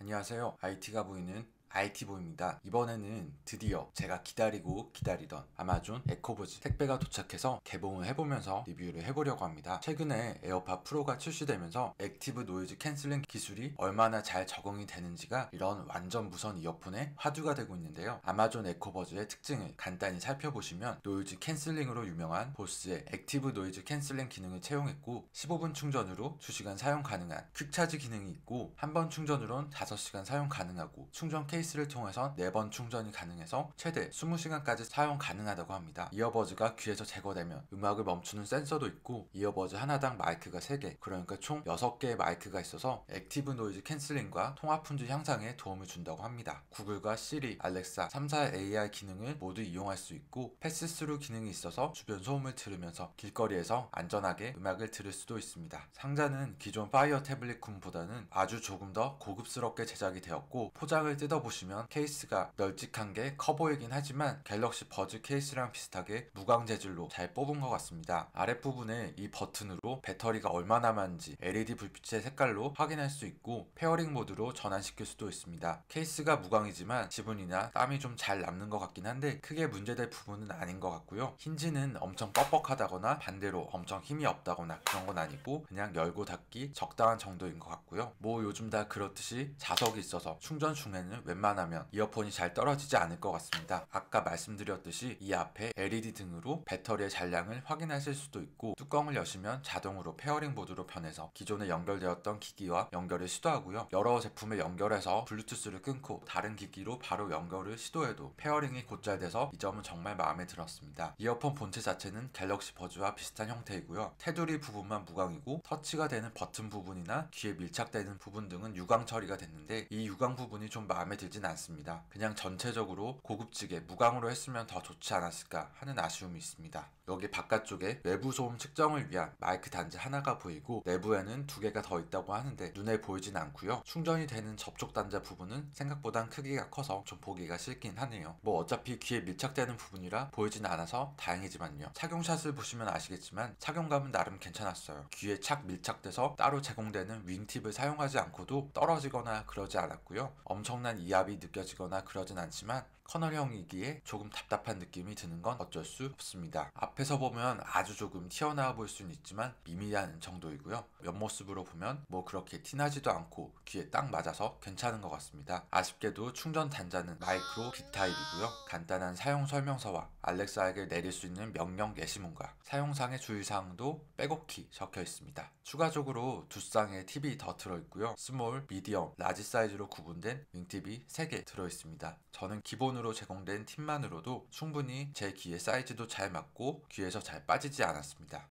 안녕하세요. IT가 보이는 IT보입니다. 이번에는 드디어 제가 기다리고 기다리던 아마존 에코보즈 택배가 도착해서 개봉을 해보면서 리뷰를 해보려고 합니다. 최근에 에어팟 프로가 출시되면서 액티브 노이즈 캔슬링 기술이 얼마나 잘 적응이 되는지가 이런 완전 무선 이어폰의 화두가 되고 있는데요. 아마존 에코버즈의 특징을 간단히 살펴보시면 노이즈 캔슬링으로 유명한 보스의 액티브 노이즈 캔슬링 기능을 채용했고 15분 충전으로 2시간 사용 가능한 퀵 차지 기능이 있고 한 번 충전으론 5시간 사용 가능하고 충전 케이 케이스를 통해선 4번 충전이 가능해서 최대 20시간까지 사용 가능하다고 합니다. 이어버즈가 귀에서 제거되면 음악을 멈추는 센서도 있고 이어버즈 하나당 마이크가 3개 그러니까 총 6개의 마이크가 있어서 액티브 노이즈 캔슬링과 통화 품질 향상에 도움을 준다고 합니다. 구글과 시리, 알렉사, 3사의 AI 기능을 모두 이용할 수 있고 패스스루 기능이 있어서 주변 소음을 들으면서 길거리에서 안전하게 음악을 들을 수도 있습니다. 상자는 기존 파이어 태블릿 쿤보다는 아주 조금 더 고급스럽게 제작이 되었고 포장을 뜯어보면 보시면 케이스가 널찍한 게 커 보이긴 하지만 갤럭시 버즈 케이스랑 비슷하게 무광 재질로 잘 뽑은 것 같습니다. 아랫부분에 이 버튼으로 배터리가 얼마나 많은지 LED 불빛의 색깔로 확인할 수 있고 페어링 모드로 전환시킬 수도 있습니다. 케이스가 무광이지만 지분이나 땀이 좀 잘 남는 것 같긴 한데 크게 문제될 부분은 아닌 것 같고요. 힌지는 엄청 뻑뻑하다거나 반대로 엄청 힘이 없다거나 그런 건 아니고 그냥 열고 닫기 적당한 정도인 것 같고요. 뭐 요즘 다 그렇듯이 자석이 있어서 충전 중에는 웬 웬만하면 이어폰이 잘 떨어지지 않을 것 같습니다. 아까 말씀드렸듯이 이 앞에 LED 등으로 배터리의 잔량을 확인하실 수도 있고 뚜껑을 여시면 자동으로 페어링 보드로 변해서 기존에 연결되었던 기기와 연결을 시도하고요. 여러 제품에 연결해서 블루투스를 끊고 다른 기기로 바로 연결을 시도해도 페어링이 곧잘돼서 이 점은 정말 마음에 들었습니다. 이어폰 본체 자체는 갤럭시 버즈와 비슷한 형태이고요. 테두리 부분만 무광이고 터치가 되는 버튼 부분이나 귀에 밀착되는 부분 등은 유광 처리가 됐는데 이 유광 부분이 좀 마음에 들지 들진 않습니다. 그냥 전체적으로 고급지게 무광으로 했으면 더 좋지 않았을까 하는 아쉬움이 있습니다. 여기 바깥쪽에 외부 소음 측정을 위한 마이크 단지 하나가 보이고 내부에는 두 개가 더 있다고 하는데 눈에 보이진 않고요. 충전이 되는 접촉 단자 부분은 생각보단 크기가 커서 좀 보기가 싫긴 하네요. 뭐 어차피 귀에 밀착되는 부분이라 보이진 않아서 다행이지만요. 착용샷을 보시면 아시겠지만 착용감은 나름 괜찮았어요. 귀에 착 밀착돼서 따로 제공되는 윙팁을 사용하지 않고도 떨어지거나 그러지 않았고요. 엄청난 이하 답이 느껴지거나 그러진 않지만 커널형이기에 조금 답답한 느낌이 드는 건 어쩔 수 없습니다. 앞에서 보면 아주 조금 튀어나와 보일 수는 있지만 미미한 정도이고요. 옆모습으로 보면 뭐 그렇게 티나지도 않고 귀에 딱 맞아서 괜찮은 것 같습니다. 아쉽게도 충전 단자는 마이크로 B 타입이고요. 간단한 사용 설명서와 알렉사에게 내릴 수 있는 명령 예시문과 사용상의 주의사항도 빼곡히 적혀 있습니다. 추가적으로 두 쌍의 TV 더 들어있고요. 스몰, 미디엄, 라지 사이즈로 구분된 윙 t v 3개 들어있습니다. 저는 기본으로 기본으로 제공된 팀만으로도 충분히 제 귀의 사이즈도 잘 맞고 귀에서 잘 빠지지 않았습니다.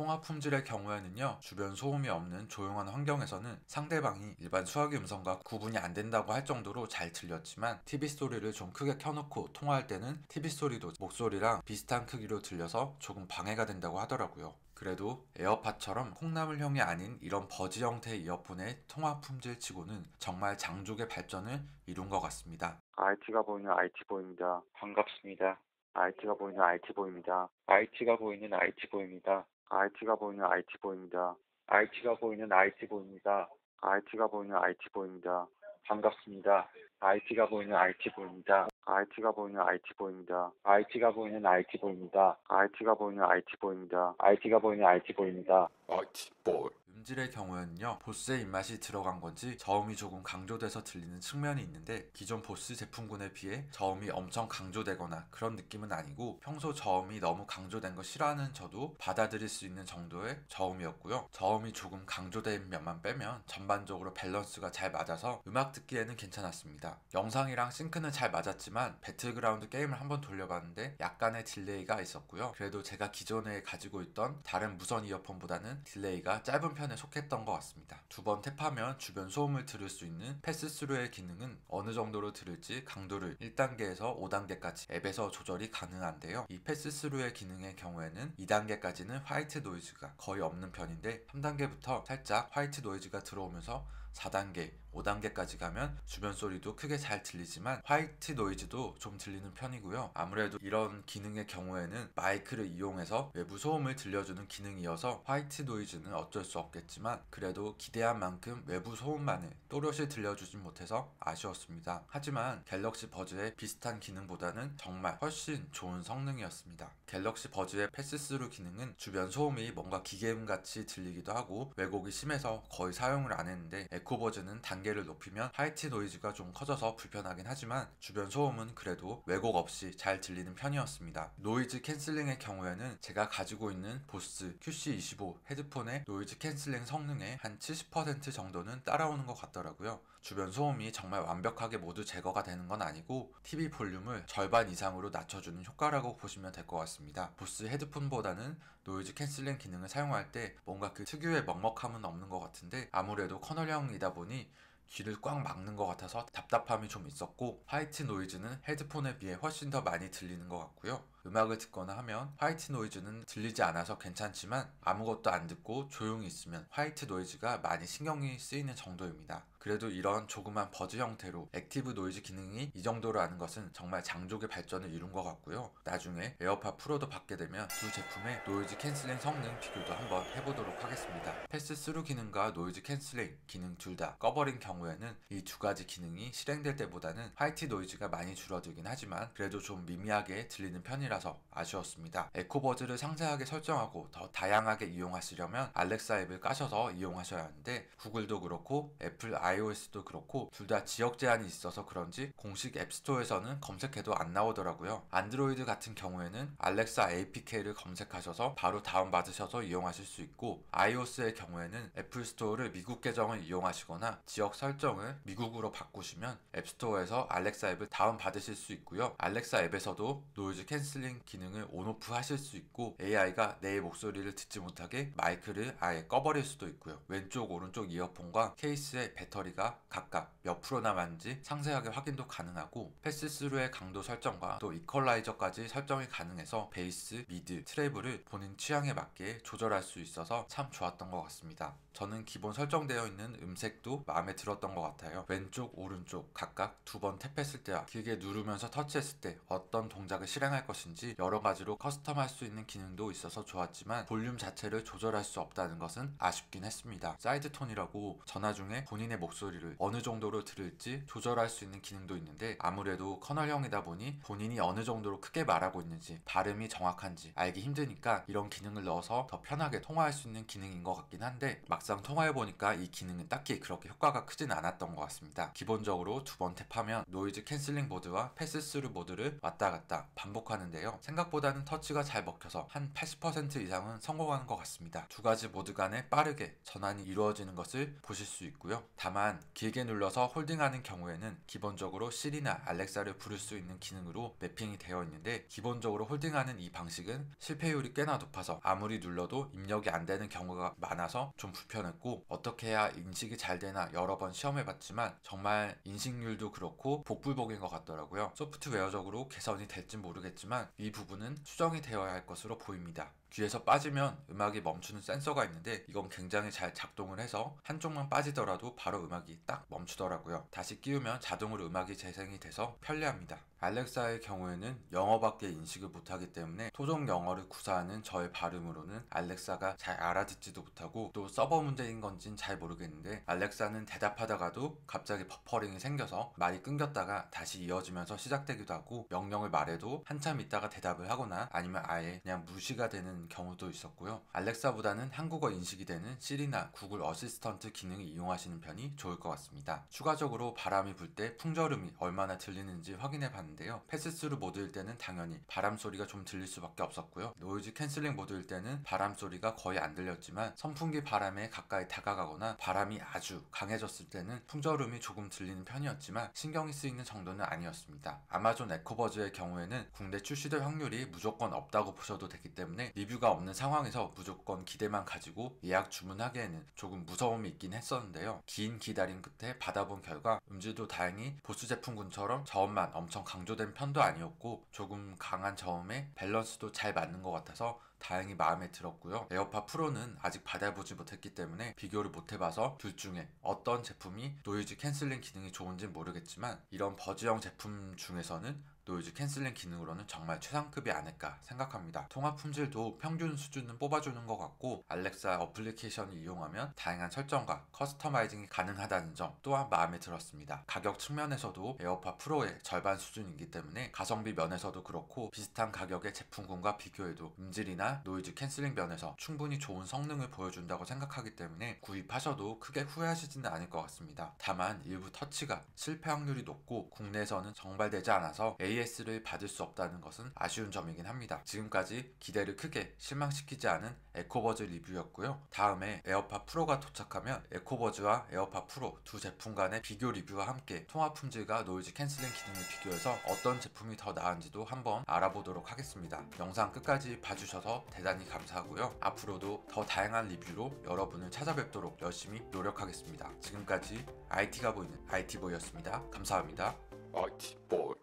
통화 품질의 경우에는요, 주변 소음이 없는 조용한 환경에서는 상대방이 일반 수화기 음성과 구분이 안 된다고 할 정도로 잘 들렸지만 TV 소리를 좀 크게 켜놓고 통화할 때는 TV 소리도 목소리랑 비슷한 크기로 들려서 조금 방해가 된다고 하더라고요. 그래도 에어팟처럼 콩나물형이 아닌 이런 버지 형태의 이어폰의 통화 품질 치고는 정말 장족의 발전을 이룬 것 같습니다. IT가 보이는 IT보입니다. 반갑습니다. IT가 보이는 IT보입니다. IT가 보이는 IT보입니다. IT가 보이는 IT 보입니다. IT가 보이는 IT 보입니다. IT가 보이는 IT 보입니다. 반갑습니다. IT가 보이는 IT 보입니다. IT가 보이는 IT 보입니다. IT가 보이는 IT 보입니다. IT가 보이는 IT 보입니다. IT가 보이는 IT 보입니다. IT 보입니다. 음질의 경우에는요 보스의 입맛이 들어간 건지 저음이 조금 강조돼서 들리는 측면이 있는데 기존 보스 제품군에 비해 저음이 엄청 강조되거나 그런 느낌은 아니고 평소 저음이 너무 강조된 거 싫어하는 저도 받아들일 수 있는 정도의 저음이었고요 저음이 조금 강조된 면만 빼면 전반적으로 밸런스가 잘 맞아서 음악 듣기에는 괜찮았습니다 영상이랑 싱크는 잘 맞았지만 배틀그라운드 게임을 한번 돌려봤는데 약간의 딜레이가 있었고요 그래도 제가 기존에 가지고 있던 다른 무선 이어폰보다는 딜레이가 짧은 편 태에 속했던 것 같습니다. 두 번탭하면 주변 소음을 들을 수 있는 패스스루의 기능은 어느 정도로 들을지 강도를 1단계에서 5단계까지 앱에서 조절이 가능한데요. 이 패스스루의 기능의 경우에는 2단계까지는 화이트 노이즈가 거의 없는 편인데 3단계부터 살짝 화이트 노이즈가 들어오면서 4단계, 5단계까지 가면 주변 소리도 크게 잘 들리지만 화이트 노이즈도 좀 들리는 편이고요. 아무래도 이런 기능의 경우에는 마이크를 이용해서 외부 소음을 들려주는 기능이어서 화이트 노이즈는 어쩔 수 없겠지만 그래도 기대한 만큼 외부 소음만을 또렷이 들려주진 못해서 아쉬웠습니다. 하지만 갤럭시 버즈의 비슷한 기능보다는 정말 훨씬 좋은 성능이었습니다. 갤럭시 버즈의 패스스루 기능은 주변 소음이 뭔가 기계음같이 들리기도 하고 왜곡이 심해서 거의 사용을 안 했는데 에코 버즈는 단계를 높이면 하이트 노이즈가 좀 커져서 불편하긴 하지만 주변 소음은 그래도 왜곡 없이 잘 들리는 편이었습니다. 노이즈 캔슬링의 경우에는 제가 가지고 있는 보스 QC25 헤드폰의 노이즈 캔슬링 성능의 한 70% 정도는 따라오는 것 같더라고요. 주변 소음이 정말 완벽하게 모두 제거가 되는 건 아니고 TV 볼륨을 절반 이상으로 낮춰주는 효과라고 보시면 될 것 같습니다. 보스 헤드폰보다는 노이즈 캔슬링 기능을 사용할 때 뭔가 그 특유의 먹먹함은 없는 것 같은데 아무래도 커널형이다 보니 귀를 꽉 막는 것 같아서 답답함이 좀 있었고 화이트 노이즈는 헤드폰에 비해 훨씬 더 많이 들리는 것 같고요. 음악을 듣거나 하면 화이트 노이즈는 들리지 않아서 괜찮지만 아무것도 안 듣고 조용히 있으면 화이트 노이즈가 많이 신경이 쓰이는 정도입니다. 그래도 이런 조그만 버즈 형태로 액티브 노이즈 기능이 이 정도라는 것은 정말 장족의 발전을 이룬 것 같고요. 나중에 에어팟 프로도 받게 되면 두 제품의 노이즈 캔슬링 성능 비교도 한번 해보도록 하겠습니다. 패스스루 기능과 노이즈 캔슬링 기능 둘 다 꺼버린 경우에는 이 두 가지 기능이 실행될 때보다는 화이트 노이즈가 많이 줄어들긴 하지만 그래도 좀 미미하게 들리는 편이라 편이라서 아쉬웠습니다. 에코버즈를 상세하게 설정하고 더 다양하게 이용하시려면 알렉사 앱을 까셔서 이용하셔야 하는데 구글도 그렇고 애플 iOS도 그렇고 둘 다 지역 제한이 있어서 그런지 공식 앱스토어에서는 검색해도 안 나오더라고요. 안드로이드 같은 경우에는 알렉사 APK를 검색하셔서 바로 다운받으셔서 이용하실 수 있고 iOS의 경우에는 애플스토어를 미국 계정을 이용하시거나 지역 설정을 미국으로 바꾸시면 앱스토어에서 알렉사 앱을 다운받으실 수 있고요. 알렉사 앱에서도 노이즈 캔슬 캔슬링 기능을 온오프 하실 수 있고 AI가 내 목소리를 듣지 못하게 마이크를 아예 꺼버릴 수도 있고요. 왼쪽 오른쪽 이어폰과 케이스의 배터리가 각각 몇 프로 남았는지 상세하게 확인도 가능하고 패스스루의 강도 설정과 또 이퀄라이저까지 설정이 가능해서 베이스, 미드, 트래블을 본인 취향에 맞게 조절할 수 있어서 참 좋았던 것 같습니다. 저는 기본 설정되어 있는 음색도 마음에 들었던 것 같아요. 왼쪽, 오른쪽 각각 두 번 탭했을 때와 길게 누르면서 터치했을 때 어떤 동작을 실행할 것인지 여러 가지로 커스텀할 수 있는 기능도 있어서 좋았지만 볼륨 자체를 조절할 수 없다는 것은 아쉽긴 했습니다. 사이드 톤이라고 전화 중에 본인의 목소리를 어느 정도로 들을지 조절할 수 있는 기능도 있는데 아무래도 커널형이다 보니 본인이 어느 정도로 크게 말하고 있는지 발음이 정확한지 알기 힘드니까 이런 기능을 넣어서 더 편하게 통화할 수 있는 기능인 것 같긴 한데 막 막상 통화해보니까 이 기능은 딱히 그렇게 효과가 크진 않았던 것 같습니다. 기본적으로 두 번 탭하면 노이즈 캔슬링 모드와 패스스루 모드를 왔다 갔다 반복하는데요. 생각보다는 터치가 잘 먹혀서 한 80% 이상은 성공하는 것 같습니다. 두 가지 모드 간에 빠르게 전환이 이루어지는 것을 보실 수 있고요. 다만 길게 눌러서 홀딩하는 경우에는 기본적으로 실이나 알렉사를 부를 수 있는 기능으로 매핑이 되어 있는데 기본적으로 홀딩하는 이 방식은 실패율이 꽤나 높아서 아무리 눌러도 입력이 안 되는 경우가 많아서 좀 불편합니다. 좁혀냈고 어떻게 해야 인식이 잘 되나 여러 번 시험해봤지만 정말 인식률도 그렇고 복불복인 것 같더라고요. 소프트웨어적으로 개선이 될진 모르겠지만 이 부분은 수정이 되어야 할 것으로 보입니다. 귀에서 빠지면 음악이 멈추는 센서가 있는데 이건 굉장히 잘 작동을 해서 한쪽만 빠지더라도 바로 음악이 딱 멈추더라고요. 다시 끼우면 자동으로 음악이 재생이 돼서 편리합니다. 알렉사의 경우에는 영어밖에 인식을 못하기 때문에 토종 영어를 구사하는 저의 발음으로는 알렉사가 잘 알아듣지도 못하고 또 서버 문제인 건진 잘 모르겠는데 알렉사는 대답하다가도 갑자기 버퍼링이 생겨서 말이 끊겼다가 다시 이어지면서 시작되기도 하고 명령을 말해도 한참 있다가 대답을 하거나 아니면 아예 그냥 무시가 되는 되는 경우도 있었고요. 알렉사보다는 한국어 인식이 되는 시리나 구글 어시스턴트 기능을 이용하시는 편이 좋을 것 같습니다. 추가적으로 바람이 불 때 풍절음이 얼마나 들리는지 확인해 봤는데요. 패스스루 모드일 때는 당연히 바람 소리가 좀 들릴 수밖에 없었고요. 노이즈 캔슬링 모드일 때는 바람 소리가 거의 안 들렸지만 선풍기 바람에 가까이 다가가거나 바람이 아주 강해졌을 때는 풍절음이 조금 들리는 편이었지만 신경이 쓰이는 정도는 아니었습니다. 아마존 에코버즈의 경우에는 국내 출시될 확률이 무조건 없다고 보셔도 되기 때문에 리뷰 리뷰가 없는 상황에서 무조건 기대만 가지고 예약 주문하기에는 조금 무서움이 있긴 했었는데요. 긴 기다림 끝에 받아본 결과 음질도 다행히 보스 제품군처럼 저음만 엄청 강조된 편도 아니었고 조금 강한 저음에 밸런스도 잘 맞는 것 같아서 다행히 마음에 들었고요. 에어팟 프로는 아직 받아보지 못했기 때문에 비교를 못 해봐서 둘 중에 어떤 제품이 노이즈 캔슬링 기능이 좋은지 모르겠지만 이런 버즈형 제품 중에서는 노이즈 캔슬링 기능으로는 정말 최상급이 아닐까 생각합니다. 통화 품질도 평균 수준은 뽑아주는 것 같고 알렉사 어플리케이션을 이용하면 다양한 설정과 커스터마이징이 가능하다는 점 또한 마음에 들었습니다. 가격 측면에서도 에어팟 프로의 절반 수준이기 때문에 가성비 면에서도 그렇고 비슷한 가격의 제품군과 비교해도 음질이나 노이즈 캔슬링 변에서 충분히 좋은 성능을 보여준다고 생각하기 때문에 구입하셔도 크게 후회하시지는 않을 것 같습니다. 다만 일부 터치가 실패 확률이 높고 국내에서는 정발되지 않아서 AS를 받을 수 없다는 것은 아쉬운 점이긴 합니다. 지금까지 기대를 크게 실망시키지 않은 에코버즈 리뷰였고요. 다음에 에어팟 프로가 도착하면 에코버즈와 에어팟 프로 두 제품 간의 비교 리뷰와 함께 통화 품질과 노이즈 캔슬링 기능을 비교해서 어떤 제품이 더 나은지도 한번 알아보도록 하겠습니다. 영상 끝까지 봐주셔서 어, 대단히 감사하고요. 앞으로도 더 다양한 리뷰로 여러분을 찾아뵙도록 열심히 노력하겠습니다. 지금까지 IT가 보이는 IT보이였습니다. 감사합니다. IT보이